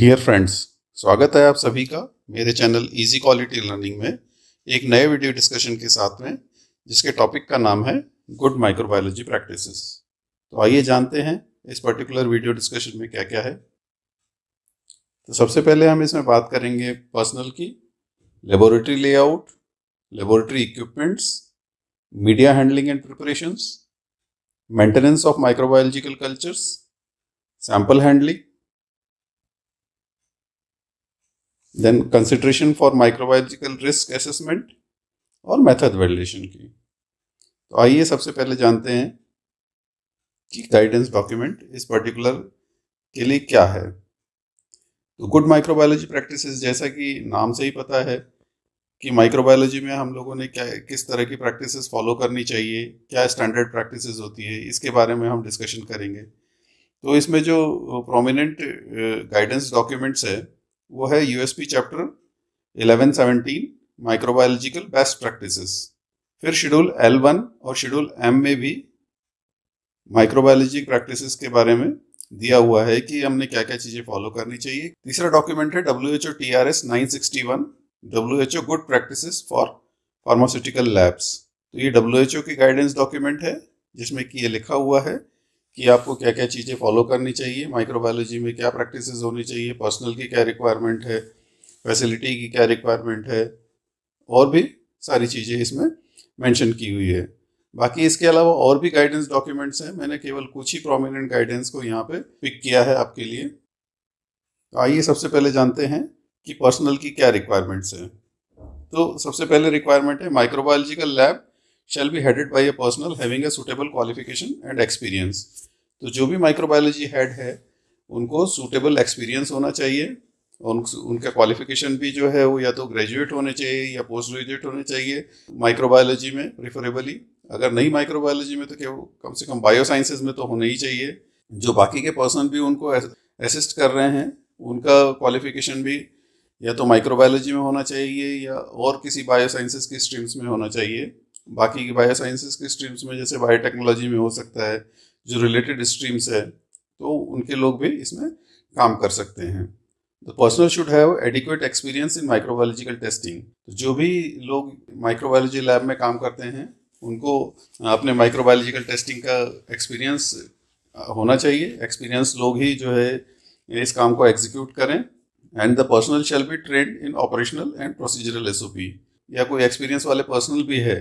dear friends स्वागत है आप सभी का मेरे चैनल इजी क्वालिटी लर्निंग में एक नए वीडियो डिस्कशन के साथ में जिसके टॉपिक का नाम है गुड माइक्रोबायोलॉजी प्रैक्टिसेस तो आइए जानते हैं इस पर्टिकुलर वीडियो डिस्कशन में क्या क्या है तो सबसे पहले हम इसमें बात करेंगे पर्सनल की laboratory layout laboratory equipments media handling and preparations maintenance of microbiological cultures sample handling then consideration for microbiological risk assessment और मेथड वेलिडेशन की तो आइए सबसे पहले जानते हैं कि गाइडेंस डॉक्यूमेंट इस पर्टिकुलर के लिए क्या है तो गुड माइक्रोबायोलॉजी प्रैक्टिस जैसा कि नाम से ही पता है कि माइक्रोबायोलॉजी में हम लोगों ने क्या किस तरह की प्रैक्टिसेस फॉलो करनी चाहिए क्या स्टैंडर्ड प्रैक्टिसेस होती है इसके बारे में हम डिस्कशन करेंगे तो इसमें जो प्रोमिनेंट गाइडेंस डॉक्यूमेंट्स है वो है USP chapter 1117 microbiological best practices फिर शेड्यूल एल वन और शेड्यूल एम में भी माइक्रोबायोलॉजी प्रैक्टिसेस के बारे में दिया हुआ है कि हमने क्या क्या चीज़ें फॉलो करनी चाहिए तीसरा डॉक्यूमेंट है W H O T R S nine sixty one W H O good practice for pharmaceutical labs तो ये डब्ल्यू एच ओ की गाइडेंस डॉक्यूमेंट है जिसमें कि ये लिखा हुआ है कि आपको क्या क्या चीज़ें फॉलो करनी चाहिए माइक्रोबायोलॉजी में क्या प्रैक्टिस होनी चाहिए पर्सनल की क्या रिक्वायरमेंट है फैसिलिटी की क्या रिक्वायरमेंट है और भी सारी चीज़ें इसमें मेंशन की हुई है बाकी इसके अलावा और भी गाइडेंस डॉक्यूमेंट्स हैं मैंने केवल कुछ ही प्रोमिनेंट गाइडेंस को यहाँ पे पिक किया है आपके लिए तो आइए सबसे पहले जानते हैं कि पर्सनल की क्या रिक्वायरमेंट्स हैं तो सबसे पहले रिक्वायरमेंट है microbiological lab shall be headed by a personnel having a suitable qualification and experience तो जो भी माइक्रोबायोलॉजी हेड है उनको सूटेबल एक्सपीरियंस होना चाहिए उन उनका क्वालिफिकेशन भी जो है वो या तो ग्रेजुएट होने चाहिए या पोस्ट ग्रेजुएट होने चाहिए माइक्रोबायोलॉजी में प्रिफरेबली अगर नहीं माइक्रोबायोलॉजी में तो क्या कम से कम बायो में तो होने ही चाहिए जो बाकी के पर्सन भी उनको असिस्ट कर रहे हैं उनका क्वालिफिकेशन भी या तो माइक्रोबायोलॉजी में होना चाहिए या और किसी बायो की स्ट्रीम्स में होना चाहिए बाकी की बायो साइंसिस की स्ट्रीम्स में जैसे बायोटेक्नोलॉजी में हो सकता है जो रिलेटेड स्ट्रीम्स है तो उनके लोग भी इसमें काम कर सकते हैं the personnel should have adequate experience in microbiological testing जो भी लोग माइक्रोबायोलॉजी लैब में काम करते हैं उनको अपने माइक्रोबायोलॉजिकल टेस्टिंग का एक्सपीरियंस होना चाहिए एक्सपीरियंस लोग ही जो है इस काम को एग्जीक्यूट करें and the personnel shall be trained in operational and procedural एस या कोई एक्सपीरियंस वाले पर्सनल भी है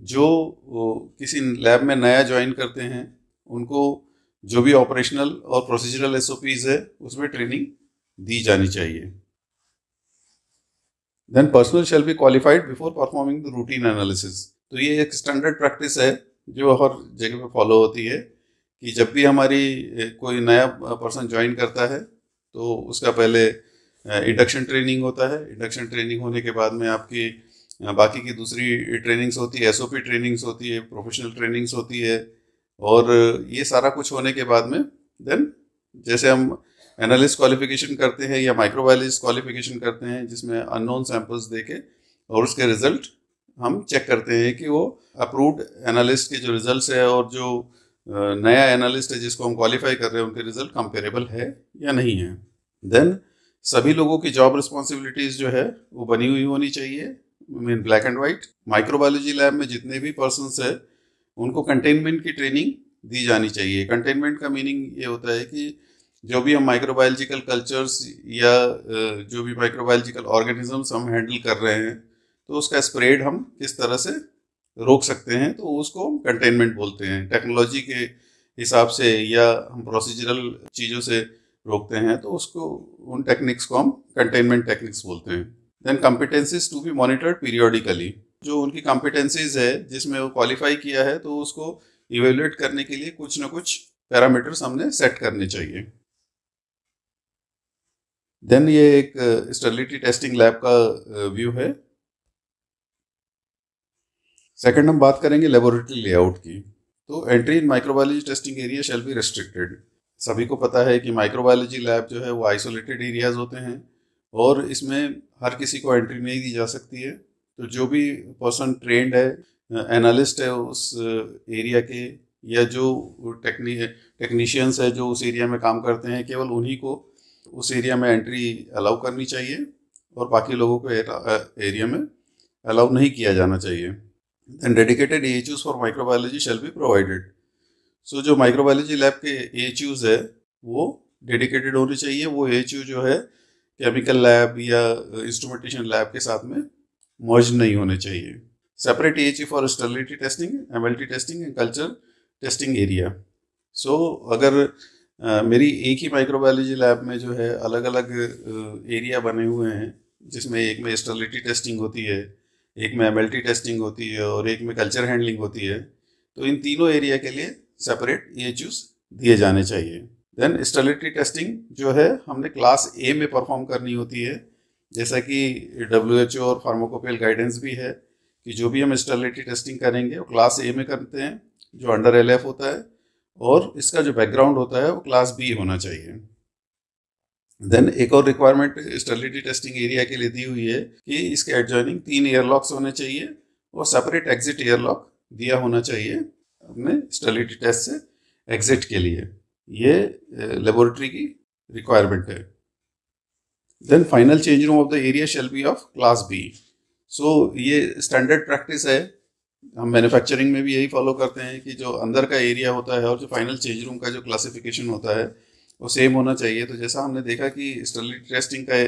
जो किसी लैब में नया ज्वाइन करते हैं उनको जो भी ऑपरेशनल और प्रोसीजरल एस है उसमें ट्रेनिंग दी जानी चाहिए then personnel shall be qualified before performing the routine analysis तो ये एक स्टैंडर्ड प्रैक्टिस है जो हर जगह पे फॉलो होती है कि जब भी हमारी कोई नया पर्सन ज्वाइन करता है तो उसका पहले इंडक्शन ट्रेनिंग होता है इंडक्शन ट्रेनिंग होने के बाद में आपकी बाकी की दूसरी ट्रेनिंग्स होती है एसओपी ट्रेनिंग्स होती है प्रोफेशनल ट्रेनिंग्स होती है और ये सारा कुछ होने के बाद में देन जैसे हम एनालिस्ट क्वालिफिकेशन करते हैं या माइक्रोबायोलॉजिस्ट क्वालिफिकेशन करते हैं जिसमें अननोन सैंपल्स दे के और उसके रिजल्ट हम चेक करते हैं कि वो अप्रूव्ड एनालिस्ट के जो रिजल्ट है और जो नया एनालिस्ट है जिसको हम क्वालिफाई कर रहे हैं उनके रिजल्ट कंपेरेबल है या नहीं है देन सभी लोगों की जॉब रिस्पॉन्सिबिलिटीज़ जो है वो बनी हुई होनी चाहिए mean black and white microbiology lab में जितने भी पर्सन है उनको कंटेनमेंट की ट्रेनिंग दी जानी चाहिए कंटेनमेंट का मीनिंग ये होता है कि जो भी हम माइक्रोबायोलॉजिकल कल्चर्स या जो भी माइक्रोबायोलॉजिकल ऑर्गेनिजम्स हम हैंडल कर रहे हैं तो उसका स्प्रेड हम किस तरह से रोक सकते हैं तो उसको हम कंटेनमेंट बोलते हैं टेक्नोलॉजी के हिसाब से या हम प्रोसीजरल चीज़ों से रोकते हैं तो उसको उन टेक्निक्स को हम कंटेनमेंट टेक्निक्स बोलते हैं then competencies to be monitored periodically जो उनकी कॉम्पिटेंसीज है जिसमें वो क्वालिफाई किया है तो उसको इवेल्युएट करने के लिए कुछ ना कुछ पैरामीटर्स हमने सेट करने चाहिए देन ये एक स्टर्लिटी टेस्टिंग लैब का व्यू uh, है सेकंड हम बात करेंगे लेबोरेटरी लेआउट की तो entry in microbiology testing area shall be restricted सभी को पता है कि माइक्रोबायोलॉजी लैब जो है वो आइसोलेटेड एरियाज होते हैं और इसमें हर किसी को एंट्री नहीं दी जा सकती है तो जो भी पर्सन ट्रेंड है एनालिस्ट है उस एरिया uh, के या जो टेक्नी टेक्नीशियंस है जो उस एरिया में काम करते हैं केवल उन्हीं को उस एरिया में एंट्री अलाउ करनी चाहिए और बाकी लोगों को एरिया uh, में अलाउ नहीं किया जाना चाहिए and dedicated A H for microbiology shall be provided so जो माइक्रोबायोलॉजी लैब के ए एच है वो डेडिकेटेड होने चाहिए वो ए एच जो है केमिकल लैब या इंस्ट्रूमेंटेशन uh, लैब के साथ में मौज नहीं होने चाहिए separate A for sterility testing M testing and culture testing area so अगर आ, uh, मेरी एक ही माइक्रोबायोलॉजी लैब में जो है अलग अलग एरिया बने हुए हैं जिसमें एक में स्टर्लिटी टेस्टिंग होती है एक में एम टेस्टिंग होती है और एक में कल्चर हैंडलिंग होती है तो इन तीनों एरिया के लिए सेपरेट ये दिए जाने चाहिए देन स्टेलिटी टेस्टिंग जो है हमने क्लास ए में परफॉर्म करनी होती है जैसा कि डब्ल्यू एच ओ और फार्माकोपेल गाइडेंस भी है कि जो भी हम स्टेलिटी टेस्टिंग करेंगे वो क्लास ए में करते हैं जो अंडर एल एफ होता है और इसका जो बैकग्राउंड होता है वो क्लास बी होना चाहिए देन एक और रिक्वायरमेंट स्टेलिटी टेस्टिंग एरिया के लिए दी हुई है कि इसके एडजॉइनिंग तीन एयरलॉक्स होने चाहिए और सेपरेट एग्जिट एयरलॉक दिया होना चाहिए अपने स्टेलिटी टेस्ट से एग्जिट के लिए ये लेबोरेटरी की रिक्वायरमेंट है then final change room of the area shall be of class B so ये स्टैंडर्ड प्रैक्टिस है हम मैन्युफैक्चरिंग में भी यही फॉलो करते हैं कि जो अंदर का एरिया होता है और जो फाइनल चेंज रूम का जो क्लासिफिकेशन होता है वो सेम होना चाहिए तो जैसा हमने देखा कि स्टर्लिट टेस्टिंग का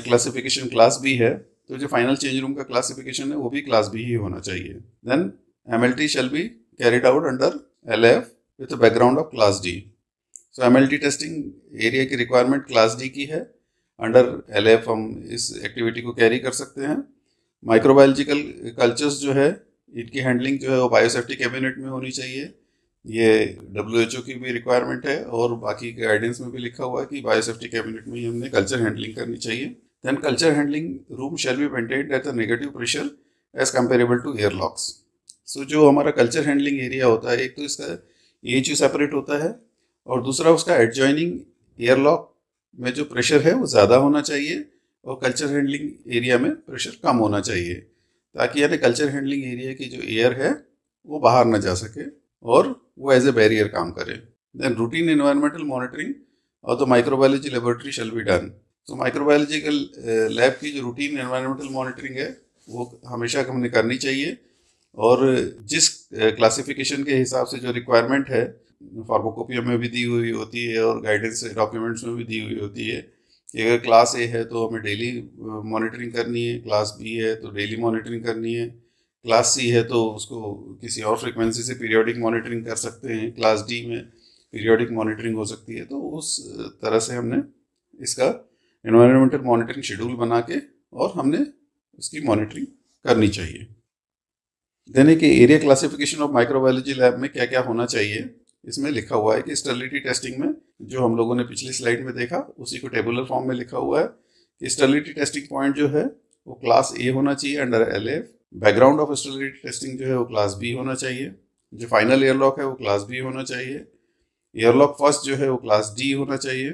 क्लासिफिकेशन क्लास बी है तो जो फाइनल चेंज रूम का क्लासिफिकेशन है वो भी क्लास बी ही होना चाहिए then M L T shall be carried out under L F with background of class D तो एम टेस्टिंग एरिया की रिक्वायरमेंट क्लास डी की है अंडर एल हम इस एक्टिविटी को कैरी कर सकते हैं माइक्रोबायोलॉजिकल कल्चर्स जो है इनकी हैंडलिंग जो है वो बायोसेफ्टी कैबिनेट में होनी चाहिए ये डब्ल्यू एच ओ की भी रिक्वायरमेंट है और बाकी गाइडेंस में भी लिखा हुआ है कि बायोसेफ्टी कैबिनेट में ही हमने कल्चर हैंडलिंग करनी चाहिए then culture handling room shall be maintained at the negative pressure as comparable to air locks so जो हमारा कल्चर हैंडलिंग एरिया होता है एक तो इसका एच यू सेपरेट होता है और दूसरा उसका एडजॉइनिंग एयरलॉक में जो प्रेशर है वो ज़्यादा होना चाहिए और कल्चर हैंडलिंग एरिया में प्रेशर कम होना चाहिए ताकि यानी कल्चर हैंडलिंग एरिया की जो एयर है वो बाहर ना जा सके और वो एज ए बैरियर काम करे देन रूटीन इन्वायरमेंटल मॉनिटरिंग और the microbiology laboratory shall be done तो माइक्रोबायोलॉजिकल तो लैब eh, की जो रूटीन इन्वायरमेंटल मॉनिटरिंग है वो हमेशा हमने करनी चाहिए और जिस क्लासिफिकेशन eh, के हिसाब से जो रिक्वायरमेंट है फार्माकोपिया में भी दी हुई होती है और गाइडेंस डॉक्यूमेंट्स में भी दी हुई होती है कि अगर क्लास ए है तो हमें डेली मॉनिटरिंग करनी है क्लास बी है तो डेली मॉनिटरिंग करनी है क्लास सी है तो उसको किसी और फ्रिक्वेंसी से पीरियोडिक मॉनिटरिंग कर सकते हैं क्लास डी में पीरियोडिक मॉनिटरिंग हो सकती है तो उस तरह से हमने इसका इन्वायरमेंटल मॉनिटरिंग शेड्यूल बना के और हमने इसकी मॉनिटरिंग करनी चाहिए देने के area classification of microbiology lab में क्या क्या होना चाहिए इसमें लिखा हुआ है कि स्टर्लिटी टेस्टिंग में जो हम लोगों ने पिछली स्लाइड में देखा उसी को टेबुलर फॉर्म में लिखा हुआ है कि स्टर्लिटी टेस्टिंग पॉइंट जो है वो क्लास ए होना चाहिए under L background of sterility testing जो है वो क्लास बी होना चाहिए जो फाइनल एयरलॉक है वो क्लास बी होना चाहिए एयरलॉक फर्स्ट जो है वो क्लास डी होना चाहिए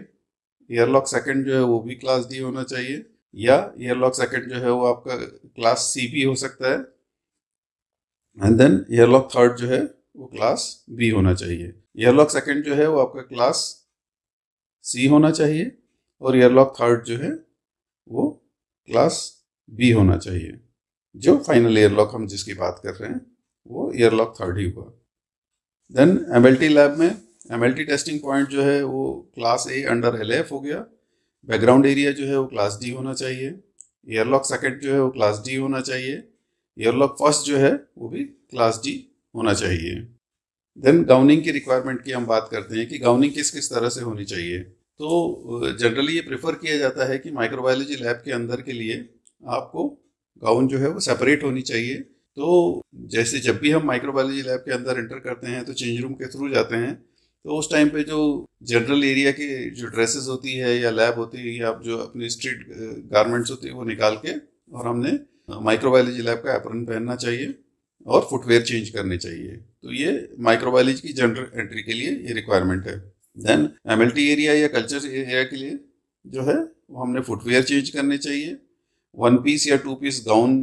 एयरलॉक सेकेंड जो है वो भी क्लास डी होना चाहिए या एयरलॉक सेकंड जो है वो आपका क्लास सी भी हो सकता है एंड देन एयरलॉक थर्ड जो है वो क्लास बी होना चाहिए एयरलॉक सेकेंड जो है वो आपका क्लास सी होना चाहिए और एयरलॉक थर्ड जो है वो क्लास बी होना चाहिए जो फाइनल एयरलॉक हम जिसकी बात कर रहे हैं वो एयरलॉक थर्ड ही हुआ देन एम लैब में एम टेस्टिंग पॉइंट जो है वो क्लास ए अंडर एल हो गया बैकग्राउंड एरिया जो है वो क्लास डी होना चाहिए एयरलॉक सेकेंड जो है वो क्लास डी होना चाहिए एयरलॉक फर्स्ट जो है वो भी क्लास डी होना चाहिए देन गाउनिंग की रिक्वायरमेंट की हम बात करते हैं कि गाउनिंग किस किस तरह से होनी चाहिए तो जनरली ये प्रेफर किया जाता है कि माइक्रोबायोलॉजी लैब के अंदर के लिए आपको गाउन जो है वो सेपरेट होनी चाहिए तो जैसे जब भी हम माइक्रोबायोलॉजी लैब के अंदर एंटर करते हैं तो चेंज रूम के थ्रू जाते हैं तो उस टाइम पे जो जनरल एरिया के जो ड्रेसेस होती है या लैब होती है या आप जो अपनी स्ट्रीट गारमेंट्स होती है वो निकाल के और हमने माइक्रोबायोलॉजी लैब का एप्रन पहनना चाहिए और फुटवेयर चेंज करने चाहिए तो ये माइक्रोबायोलॉजी की जनरल एंट्री के लिए ये रिक्वायरमेंट है देन एम एरिया या कल्चर एरिया के लिए जो है वो हमने फुटवेयर चेंज करने चाहिए वन पीस या टू पीस गाउन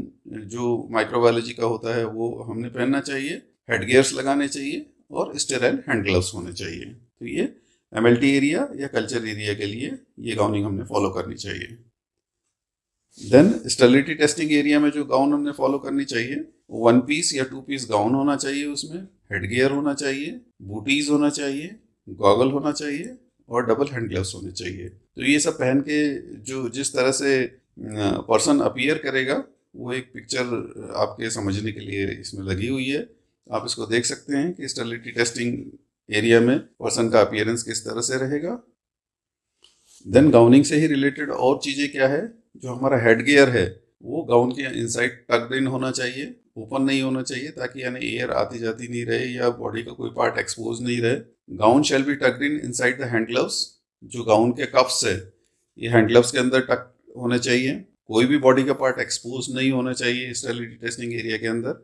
जो माइक्रोबायोलॉजी का होता है वो हमने पहनना चाहिए हेड लगाने चाहिए और स्टेराइल हैंड ग्लव्स होने चाहिए तो ये एम एरिया या कल्चर एरिया के लिए ये गाउनिंग हमने फॉलो करनी चाहिए देन स्टेलिटी टेस्टिंग एरिया में जो गाउन हमने फॉलो करनी चाहिए वन पीस या टू पीस गाउन होना चाहिए उसमें हेड गियर होना चाहिए बूटीज होना चाहिए गॉगल होना चाहिए और डबल हैंड ग्लव्स होने चाहिए तो ये सब पहन के जो जिस तरह से पर्सन अपीयर करेगा वो एक पिक्चर आपके समझने के लिए इसमें लगी हुई है आप इसको देख सकते हैं कि स्टेलिटी टेस्टिंग एरिया में पर्सन का अपियरेंस किस तरह से रहेगा देन गाउनिंग से ही रिलेटेड और चीज़ें क्या है जो हमारा हेड गियर है वो गाउन के इनसाइड टक इन होना चाहिए ओपन नहीं होना चाहिए ताकि यानी एयर आती जाती नहीं रहे या बॉडी का कोई पार्ट एक्सपोज नहीं रहे gown shall be tuck in inside the hand gloves जो गाउन के कप्स है ये हैंड ग्लव्स के अंदर टक होने चाहिए कोई भी बॉडी का पार्ट एक्सपोज नहीं होना चाहिए स्टेलिटी टेस्टिंग एरिया के अंदर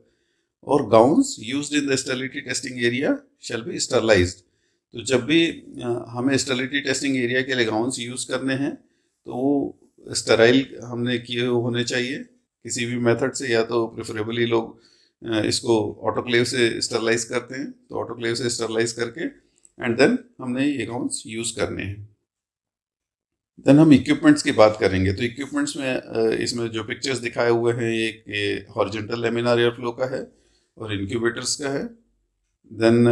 और gowns use in the sterility testing area shall be sterilize तो जब भी हमें स्टेलिटी टेस्टिंग एरिया के लिए गाउन्स यूज़ करने हैं तो वो स्टराइल हमने किए होने चाहिए किसी भी मेथड से या तो प्रेफरेबली लोग इसको ऑटोक्लेव से स्टरलाइज करते हैं तो ऑटोक्लेव से स्टरलाइज करके एंड देन हमने ये अकाउंट्स यूज़ करने हैं देन हम इक्विपमेंट्स की बात करेंगे तो इक्विपमेंट्स में इसमें जो पिक्चर्स दिखाए हुए हैं ये हॉर्जेंटल लेमिनार फ्लो का है और इनक्यूबेटर्स का है देन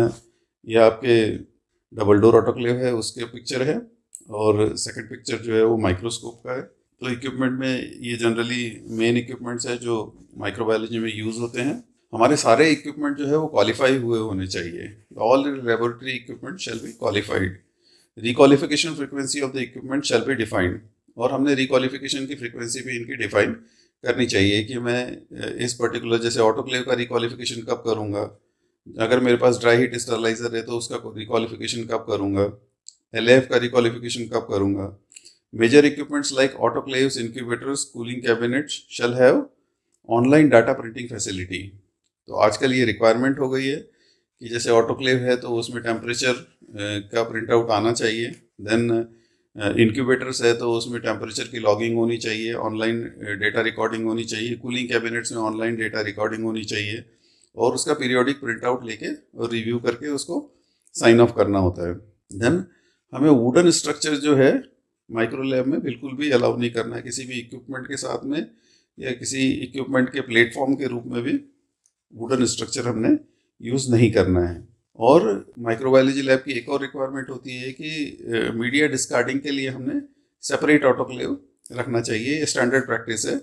ये आपके डबल डोर ऑटोक्लेव है उसके पिक्चर है और सेकंड पिक्चर जो है वो माइक्रोस्कोप का है तो इक्विपमेंट में ये जनरली मेन इक्विपमेंट्स है जो माइक्रोबायोलॉजी में यूज़ होते हैं हमारे सारे इक्विपमेंट जो है वो क्वालिफाई हुए होने चाहिए all laboratory equipment shall be qualified requalification frequency of the equipment shall be defined और हमने रिक्वालिफिकेशन की फ्रिक्वेंसी भी इनकी डिफाइन करनी चाहिए कि मैं इस पर्टिकुलर जैसे ऑटोक्लेव का रिक्वालिफिकेशन कब करूँगा अगर मेरे पास ड्राई हीट स्टरलाइजर है तो उसका रिक्वालिफिकेशन कब करूँगा एल का रिक्वालिफिकेशन कब करूँगा Major equipments like autoclaves, incubators, cooling cabinets shall have online data printing facility तो आजकल ये रिक्वायरमेंट हो गई है कि जैसे ऑटोक्लेव है तो उसमें टेम्परेचर का प्रिंट आउट आना चाहिए देन इनक्यूबेटर्स है तो उसमें टेम्परेचर की लॉगिंग होनी चाहिए ऑनलाइन डेटा रिकॉर्डिंग होनी चाहिए कूलिंग कैबिनेट्स में ऑनलाइन डेटा रिकॉर्डिंग होनी चाहिए और उसका पीरियोडिक प्रिंट आउट लेके और रिव्यू करके उसको साइन ऑफ करना होता है देन हमें वुडन स्ट्रक्चर जो है माइक्रोलैब में बिल्कुल भी अलाउ नहीं करना है किसी भी इक्विपमेंट के साथ में या किसी इक्विपमेंट के प्लेटफॉर्म के रूप में भी वुडन स्ट्रक्चर हमने यूज़ नहीं करना है और माइक्रोबायोलॉजी लैब की एक और रिक्वायरमेंट होती है कि मीडिया डिस्कार्डिंग के लिए हमने सेपरेट ऑटोक्लेव रखना चाहिए ये स्टैंडर्ड प्रैक्टिस है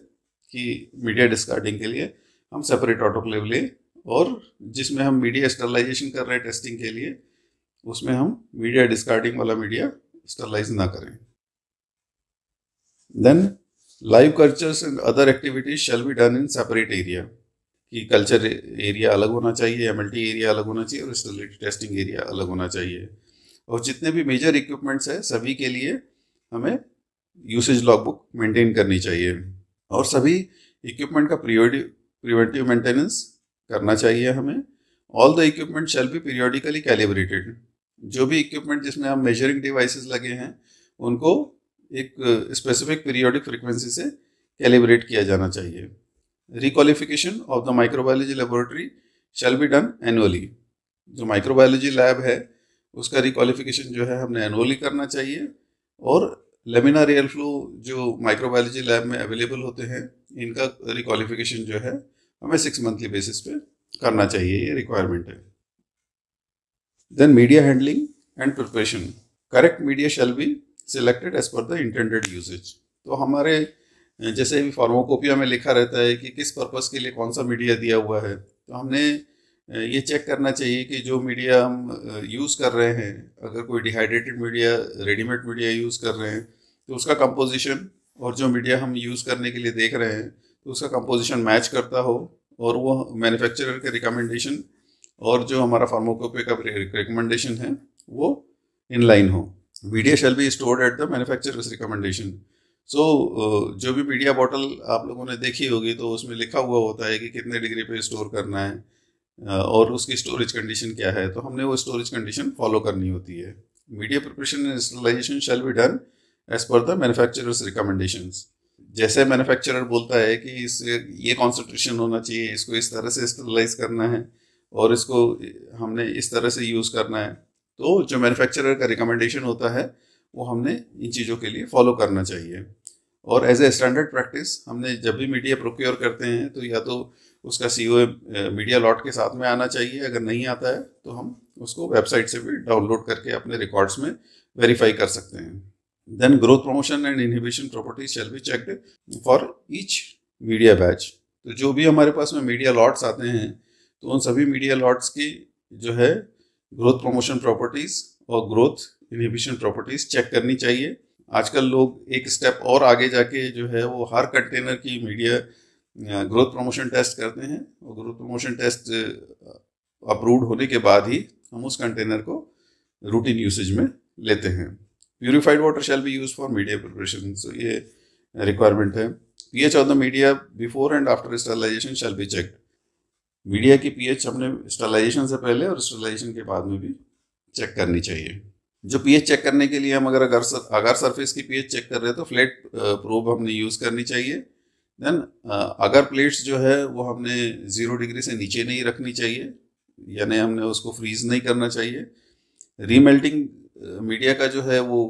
कि मीडिया डिस्कार्डिंग के लिए हम सेपरेट ऑटोक्लेव लें और जिसमें हम मीडिया स्टरलाइजेशन कर रहे हैं टेस्टिंग के लिए उसमें हम मीडिया डिस्कार्डिंग वाला मीडिया स्टरलाइज ना करें then live cultures and other activities shall be done in separate area कि कल्चर एरिया अलग होना चाहिए एम एरिया अलग होना चाहिए और स्टेबिलिटी टेस्टिंग एरिया अलग होना चाहिए और जितने भी मेजर इक्विपमेंट्स हैं सभी के लिए हमें यूसेज लॉग बुक मेंटेन करनी चाहिए और सभी इक्विपमेंट का प्रिवेंटिव मेंटेनेंस करना चाहिए हमें all the equipment shall be periodically calibrated जो भी इक्विपमेंट जिसमें हम मेजरिंग डिवाइसेस लगे हैं उनको एक स्पेसिफिक पीरियोडिक फ्रिक्वेंसी से कैलिब्रेट किया जाना चाहिए requalification of the microbiology laboratory shall be done annually जो माइक्रोबायोलॉजी लैब है उसका रिक्वालिफिकेशन जो है हमने एनुअली करना चाहिए और लेमिनार एयर फ्लो जो माइक्रोबायोलॉजी लैब में अवेलेबल होते हैं इनका रिक्वालिफिकेशन जो है हमें सिक्स मंथली बेसिस पे करना चाहिए ये रिक्वायरमेंट है then media handling and preparation correct media shall be selected as per the intended usages तो हमारे जैसे भी फार्मोकोपिया में लिखा रहता है कि किस पर्पज़ के लिए कौन सा मीडिया दिया हुआ है तो हमने ये चेक करना चाहिए कि जो मीडिया हम यूज़ कर रहे हैं अगर कोई dehydrated media readymade media use कर रहे हैं तो उसका कंपोजिशन और जो मीडिया हम यूज़ करने के लिए देख रहे हैं तो उसका कंपोजिशन मैच करता हो और वो मैन्युफैक्चरर के रिकमेंडेशन और जो हमारा फार्मोकोपे का रिकमेंडेशन है वो इनलाइन हो media shall be stored at the manufacturer's recommendation so जो भी मीडिया बॉटल आप लोगों ने देखी होगी तो उसमें लिखा हुआ होता है कि कितने डिग्री पे स्टोर करना है uh, और उसकी स्टोरेज कंडीशन क्या है तो हमने वो स्टोरेज कंडीशन फॉलो करनी होती है media preparation sterilization shall be done as per the manufacturer's recommendation जैसे मैनुफैक्चर बोलता है कि इस ये कॉन्सेंट्रेशन होना चाहिए इसको इस तरह से स्टरलाइज करना है और इसको हमने इस तरह से यूज़ करना है तो जो मैन्युफैक्चरर का रिकमेंडेशन होता है वो हमने इन चीज़ों के लिए फॉलो करना चाहिए और एज ए स्टैंडर्ड प्रैक्टिस हमने जब भी मीडिया प्रोक्योर करते हैं तो या तो उसका सी मीडिया लॉट के साथ में आना चाहिए अगर नहीं आता है तो हम उसको वेबसाइट से भी डाउनलोड करके अपने रिकॉर्ड्स में वेरीफाई कर सकते हैं then growth promotion and inhibition properties shall be checked for each media batch तो जो भी हमारे पास में मीडिया लॉट्स आते हैं तो उन सभी मीडिया लॉट्स की जो है ग्रोथ प्रमोशन प्रॉपर्टीज और ग्रोथ इनहिबिशन प्रॉपर्टीज चेक करनी चाहिए आजकल लोग एक स्टेप और आगे जाके जो है वो हर कंटेनर की मीडिया ग्रोथ प्रमोशन टेस्ट करते हैं और ग्रोथ प्रमोशन टेस्ट अप्रूव्ड होने के बाद ही हम उस कंटेनर को रूटीन यूसेज में लेते हैं purified water shall be use for media preparation so ये रिक्वायरमेंट है H of the media before and after sterilization shall be checked media की पीएच हमने स्टरलाइजेशन से पहले और स्टरलाइजेशन के बाद में भी चेक करनी चाहिए जो पीएच चेक करने के लिए हम अगर अगर सर, अगर सरफेस की पीएच चेक कर रहे हैं तो फ्लैट प्रोब हमने यूज़ करनी चाहिए देन अगर प्लेट्स जो है वो हमने ज़ीरो डिग्री से नीचे नहीं रखनी चाहिए यानी हमने उसको फ्रीज नहीं करना चाहिए रीमेल्टिंग मीडिया का जो है वो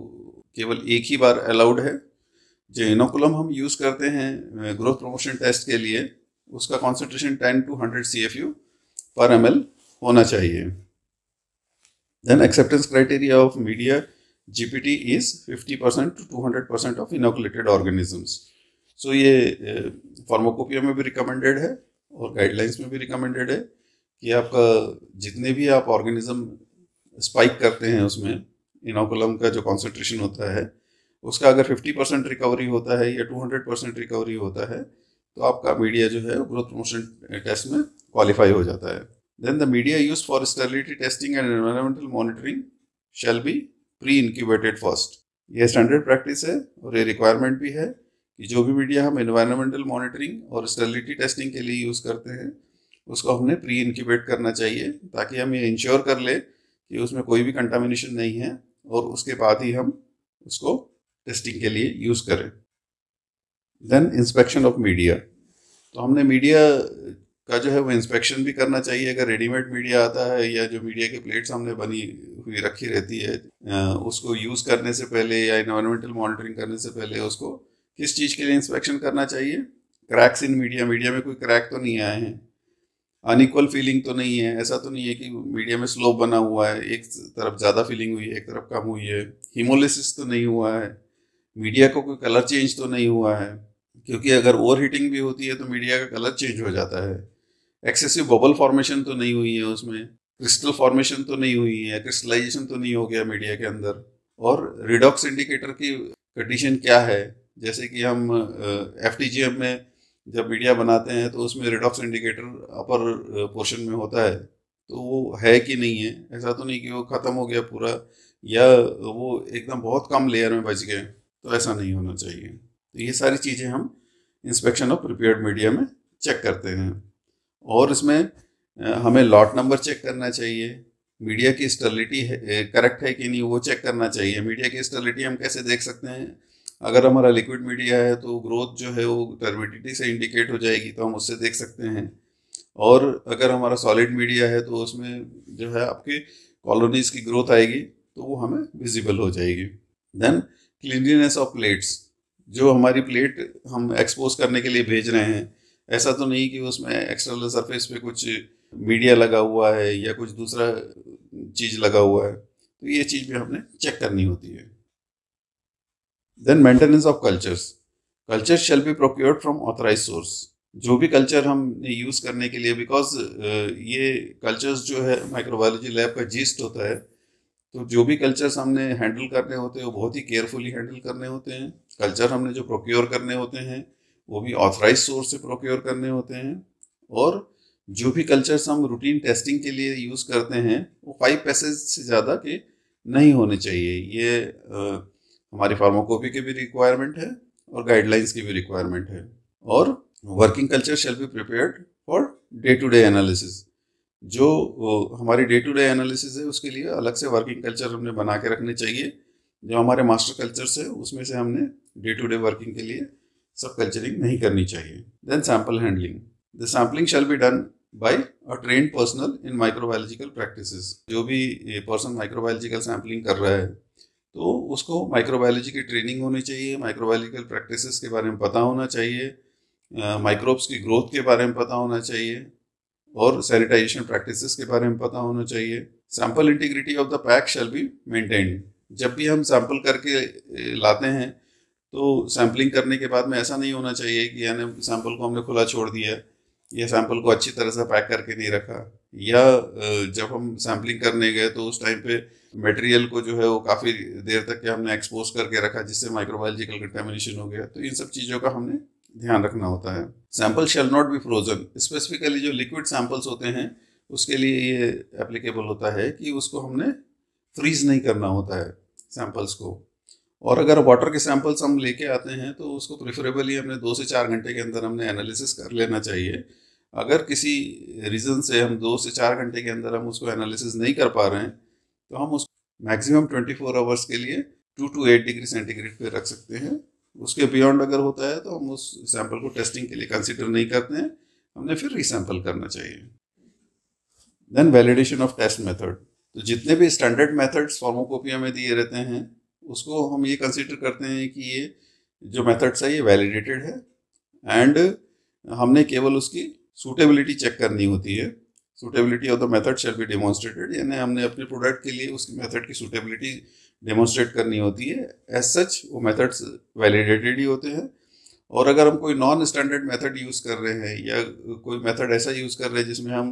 केवल एक ही बार अलाउड है जो इनोकुलम हम यूज़ करते हैं ग्रोथ प्रमोशन टेस्ट के लिए उसका concentration 10 to 100 C F U per M L होना चाहिए then acceptance criteria of media GPT is fifty percent to to hundred percent of inoculated organisms so ये फार्माकोपिया में भी रिकमेंडेड है और गाइडलाइंस में भी रिकमेंडेड है कि आपका जितने भी आप ऑर्गेनिज्म स्पाइक करते हैं उसमें इनोकुलम का जो कॉन्सेंट्रेशन होता है उसका अगर फिफ्टी परसेंट रिकवरी होता है या टू हंड्रेड परसेंट रिकवरी होता है तो आपका मीडिया जो है ग्रोथ प्रमोशन टेस्ट में क्वालिफाई हो जाता है then the media use for sterility testing and environmental monitoring shall be pre incubated first ये स्टैंडर्ड प्रैक्टिस है और ये रिक्वायरमेंट भी है कि जो भी मीडिया हम इन्वायरमेंटल मॉनिटरिंग और स्टेरिलिटी टेस्टिंग के लिए यूज़ करते हैं उसको हमने प्री इनक्यूबेट करना चाहिए ताकि हम ये इंश्योर कर ले कि उसमें कोई भी कंटामिनेशन नहीं है और उसके बाद ही हम उसको टेस्टिंग के लिए यूज़ करें देन इंस्पेक्शन ऑफ मीडिया तो हमने मीडिया का जो है वो इंस्पेक्शन भी करना चाहिए अगर रेडीमेड मीडिया आता है या जो मीडिया के प्लेट्स हमने बनी हुई रखी रहती है उसको यूज़ करने से पहले या इन्वायरमेंटल मॉनिटरिंग करने से पहले उसको किस चीज़ के लिए इंस्पेक्शन करना चाहिए क्रैक्स इन मीडिया मीडिया में कोई क्रैक तो नहीं आए हैं अनइक्वल फीलिंग तो नहीं है ऐसा तो नहीं है कि मीडिया में स्लोप बना हुआ है एक तरफ ज़्यादा फीलिंग हुई है एक तरफ कम हुई है हीमोलिसिस तो नहीं हुआ है मीडिया को कोई कलर चेंज तो नहीं हुआ है क्योंकि अगर ओवर हीटिंग भी होती है तो मीडिया का कलर चेंज हो जाता है एक्सेसिव बबल फॉर्मेशन तो नहीं हुई है उसमें क्रिस्टल फॉर्मेशन तो नहीं हुई है क्रिस्टलाइजेशन तो नहीं हो गया मीडिया के अंदर और रिडॉक्स इंडिकेटर की कंडीशन क्या है जैसे कि हम एफ uh, में जब मीडिया बनाते हैं तो उसमें रिडॉक्स इंडिकेटर अपर पोर्शन में होता है तो वो है कि नहीं है ऐसा तो नहीं कि वो ख़त्म हो गया पूरा या वो एकदम बहुत कम लेयर में बच गए तो ऐसा नहीं होना चाहिए तो ये सारी चीज़ें हम इंस्पेक्शन ऑफ प्रिपेयर्ड मीडिया में चेक करते हैं और इसमें हमें लॉट नंबर चेक करना चाहिए मीडिया की स्टर्लिटी करेक्ट है कि नहीं वो चेक करना चाहिए मीडिया की स्टर्लिटी हम कैसे देख सकते हैं अगर हमारा लिक्विड मीडिया है तो ग्रोथ जो है वो टर्मिडिटी से इंडिकेट हो जाएगी तो हम उससे देख सकते हैं और अगर हमारा सॉलिड मीडिया है तो उसमें जो है आपके कॉलोनीज की ग्रोथ आएगी तो वो हमें विजिबल हो जाएगी देन क्लिनलीनेस ऑफ प्लेट्स जो हमारी प्लेट हम एक्सपोज करने के लिए भेज रहे हैं ऐसा तो नहीं कि उसमें एक्सटर्नल सरफेस पे कुछ मीडिया लगा हुआ है या कुछ दूसरा चीज़ लगा हुआ है तो ये चीज़ भी हमने चेक करनी होती है then maintenance of cultures culture shall be procured from authorize source जो भी कल्चर हम यूज़ करने के लिए बिकॉज ये कल्चर्स जो है माइक्रोबायोलॉजी लैब का जीस्ट होता है तो जो भी कल्चर्स हमने हैंडल करने होते हैं वो बहुत ही केयरफुली हैंडल करने होते हैं कल्चर हमने जो प्रोक्योर करने होते हैं वो भी ऑथराइज सोर्स से प्रोक्योर करने होते हैं और जो भी कल्चर्स हम रूटीन टेस्टिंग के लिए यूज़ करते हैं वो फाइव पैसे से ज़्यादा के नहीं होने चाहिए ये आ, हमारी फार्माकोपी के भी रिक्वायरमेंट है और गाइडलाइंस की भी रिक्वायरमेंट है और working culture shall be prepared for day to day analysis जो हमारी डे टू डे एनालिसिस है उसके लिए अलग से वर्किंग कल्चर हमने बना के रखने चाहिए जो हमारे मास्टर कल्चर्स है उसमें से हमने डे टू डे वर्किंग के लिए सब कल्चरिंग नहीं करनी चाहिए then sample handling the sampling shall be done by a train personnel in microbiological practice जो भी पर्सन माइक्रोबायोलॉजिकल सैम्पलिंग कर रहा है तो उसको माइक्रोबायोलॉजी की ट्रेनिंग होनी चाहिए माइक्रोबायोलॉजिकल प्रैक्टिस के बारे में पता होना चाहिए माइक्रोब्स की ग्रोथ के बारे में पता होना चाहिए और सैनिटाइजेशन प्रैक्टिसेस के बारे में पता होना चाहिए sample integrity of the pack shall be maintained जब भी हम सैंपल करके लाते हैं तो सैंपलिंग करने के बाद में ऐसा नहीं होना चाहिए कि यानी सैंपल को हमने खुला छोड़ दिया या सैंपल को अच्छी तरह से पैक करके नहीं रखा या जब हम सैम्पलिंग करने गए तो उस टाइम पे मटेरियल को जो है वो काफ़ी देर तक के हमने एक्सपोज करके रखा जिससे माइक्रोबायोलॉजिकल कंटेमिनेशन हो गया तो इन सब चीज़ों का हमने ध्यान रखना होता है sample shall not be frozen specifically जो लिक्विड सैंपल्स होते हैं उसके लिए ये एप्लीकेबल होता है कि उसको हमने फ्रीज नहीं करना होता है सैंपल्स को और अगर वाटर के सैंपल्स हम लेके आते हैं तो उसको प्रेफरेबली हमने दो से चार घंटे के अंदर हमने एनालिसिस कर लेना चाहिए अगर किसी रीज़न से हम दो से चार घंटे के अंदर हम उसको एनालिसिस नहीं कर पा रहे हैं तो हम उस मैक्सिमम ट्वेंटी फोर आवर्स के लिए two to eight degree centigrade पर रख सकते हैं उसके बियॉन्ड अगर होता है तो हम उस सैंपल को टेस्टिंग के लिए कंसिडर नहीं करते हैं हमने फिर रिसैम्पल करना चाहिए then validation of test method तो जितने भी स्टैंडर्ड मेथड्स फॉर्मोकोपिया में दिए रहते हैं उसको हम ये कंसिडर करते हैं कि ये जो मेथड्स है ये वैलिडेटेड है एंड हमने केवल उसकी सूटेबिलिटी चेक करनी होती है suitability of the method shall be demonstrated यानी हमने अपने प्रोडक्ट के लिए उसकी मेथड की सूटेबिलिटी डेमोन्स्ट्रेट करनी होती है एज सच वो मेथड्स वैलिडेटेड ही होते हैं और अगर हम कोई नॉन स्टैंडर्ड मेथड यूज़ कर रहे हैं या कोई मेथड ऐसा यूज़ कर रहे हैं जिसमें हम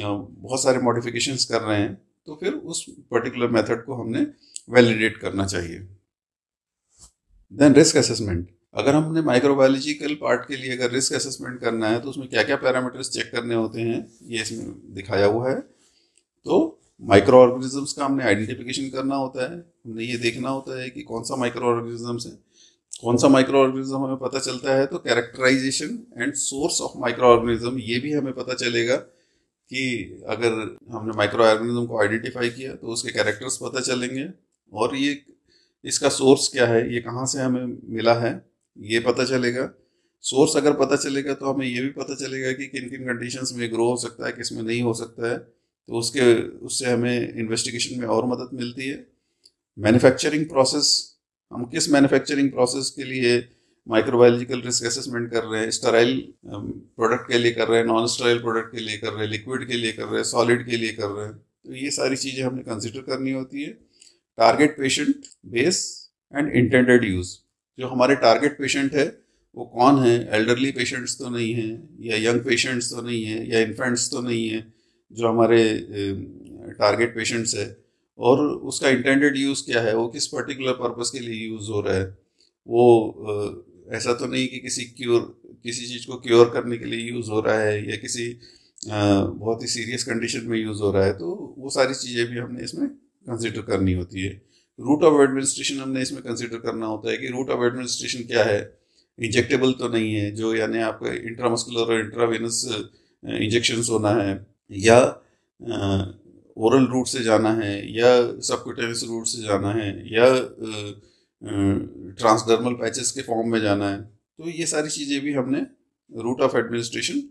बहुत सारे मॉडिफिकेशंस कर रहे हैं तो फिर उस पर्टिकुलर मेथड को हमने वैलिडेट करना चाहिए देन रिस्क असेसमेंट अगर हमने माइक्रोबायोलॉजिकल पार्ट के लिए अगर रिस्क असेसमेंट करना है तो उसमें क्या क्या पैरामीटर्स चेक करने होते हैं ये इसमें दिखाया हुआ है तो माइक्रो ऑर्गेनिजम्स का हमने आइडेंटिफिकेशन करना होता है हमने ये देखना होता है कि कौन सा माइक्रो ऑर्गेनिजम्स है कौन सा माइक्रो ऑर्गेनिज्म हमें पता चलता है तो characterization and source of microorganism ये भी हमें पता चलेगा कि अगर हमने माइक्रो ऑर्गेनिज्म को आइडेंटिफाई किया तो उसके कैरेक्टर्स पता चलेंगे और ये इसका सोर्स क्या है ये कहाँ से हमें मिला है ये पता चलेगा सोर्स अगर पता चलेगा तो हमें ये भी पता चलेगा कि किन किन कंडीशंस में ग्रो हो सकता है किस में नहीं हो सकता है तो उसके उससे हमें इन्वेस्टिगेशन में और मदद मिलती है मैन्युफैक्चरिंग प्रोसेस हम किस मैन्युफैक्चरिंग प्रोसेस के लिए माइक्रोबायोलॉजिकल रिस्क असेसमेंट कर रहे हैं स्टराइल प्रोडक्ट के लिए कर रहे हैं नॉन स्टराइल प्रोडक्ट के लिए कर रहे हैं लिक्विड के लिए कर रहे हैं सॉलिड के लिए कर रहे हैं तो ये सारी चीज़ें हमें कंसिडर करनी होती है target patient base and intended use जो हमारे टारगेट पेशेंट है वो कौन है एल्डरली पेशेंट्स तो नहीं है या यंग पेशेंट्स तो नहीं है या इन्फेंट्स तो नहीं है जो हमारे टारगेट पेशेंट्स है और उसका इंटेंडेड यूज़ क्या है वो किस पर्टिकुलर पर्पज़ के लिए यूज़ हो रहा है वो ऐसा तो नहीं कि किसी क्योर किसी चीज़ को क्योर करने के लिए यूज़ हो रहा है या किसी बहुत ही सीरियस कंडीशन में यूज़ हो रहा है तो वो सारी चीज़ें भी हमने इसमें कंसिडर करनी होती है रूट ऑफ एडमिनिस्ट्रेशन हमने इसमें कंसिडर करना होता है कि रूट ऑफ एडमिनिस्ट्रेशन क्या है इंजेक्टेबल तो नहीं है जो यानी आपका इंट्रामस्कुलर और इंट्रावेनस इंजेक्शन होना है या ओरल रूट से जाना है या सबक्यूटेनियस रूट से जाना है या ट्रांसडर्मल पैचेस के फॉर्म में जाना है तो ये सारी चीज़ें भी हमने रूट ऑफ एडमिनिस्ट्रेशन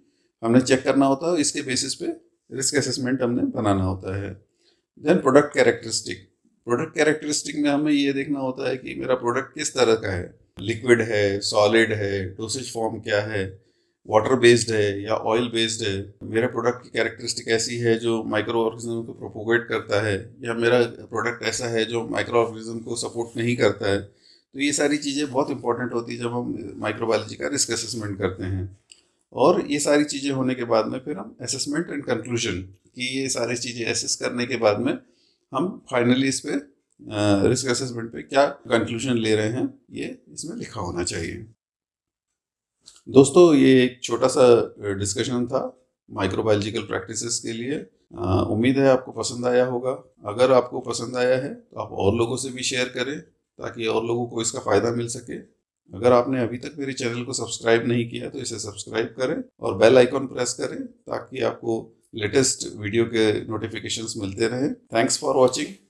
हमने चेक करना होता है इसके बेसिस पे रिस्क असेसमेंट हमने बनाना होता है then product characteristic product characteristic में हमें ये देखना होता है कि मेरा प्रोडक्ट किस तरह का है लिक्विड है सॉलिड है डोसेज फॉर्म क्या है वाटर बेस्ड है या ऑयल बेस्ड है मेरा प्रोडक्ट की कैरेक्टरिस्टिक ऐसी है जो माइक्रो ऑर्गेनिज्म को प्रोपोगेट करता है या मेरा प्रोडक्ट ऐसा है जो माइक्रो ऑर्गेनिज्म को सपोर्ट नहीं करता है तो ये सारी चीज़ें बहुत इंपॉर्टेंट होती है जब हम माइक्रोबायोलॉजी का रिस्क असेसमेंट करते हैं और ये सारी चीज़ें होने के बाद में फिर हम असेसमेंट एंड कंक्लूजन कि ये सारी चीज़ें असेस करने के बाद में हम फाइनली इस पर रिस्क असेसमेंट पे क्या कंक्लूजन ले रहे हैं ये इसमें लिखा होना चाहिए दोस्तों ये एक छोटा सा डिस्कशन था माइक्रोबायोलॉजिकल प्रैक्टिसेस के लिए उम्मीद है आपको पसंद आया होगा अगर आपको पसंद आया है तो आप और लोगों से भी शेयर करें ताकि और लोगों को इसका फ़ायदा मिल सके अगर आपने अभी तक मेरे चैनल को सब्सक्राइब नहीं किया तो इसे सब्सक्राइब करें और बेल आइकॉन प्रेस करें ताकि आपको लेटेस्ट वीडियो के नोटिफिकेशंस मिलते रहें थैंक्स फॉर वॉचिंग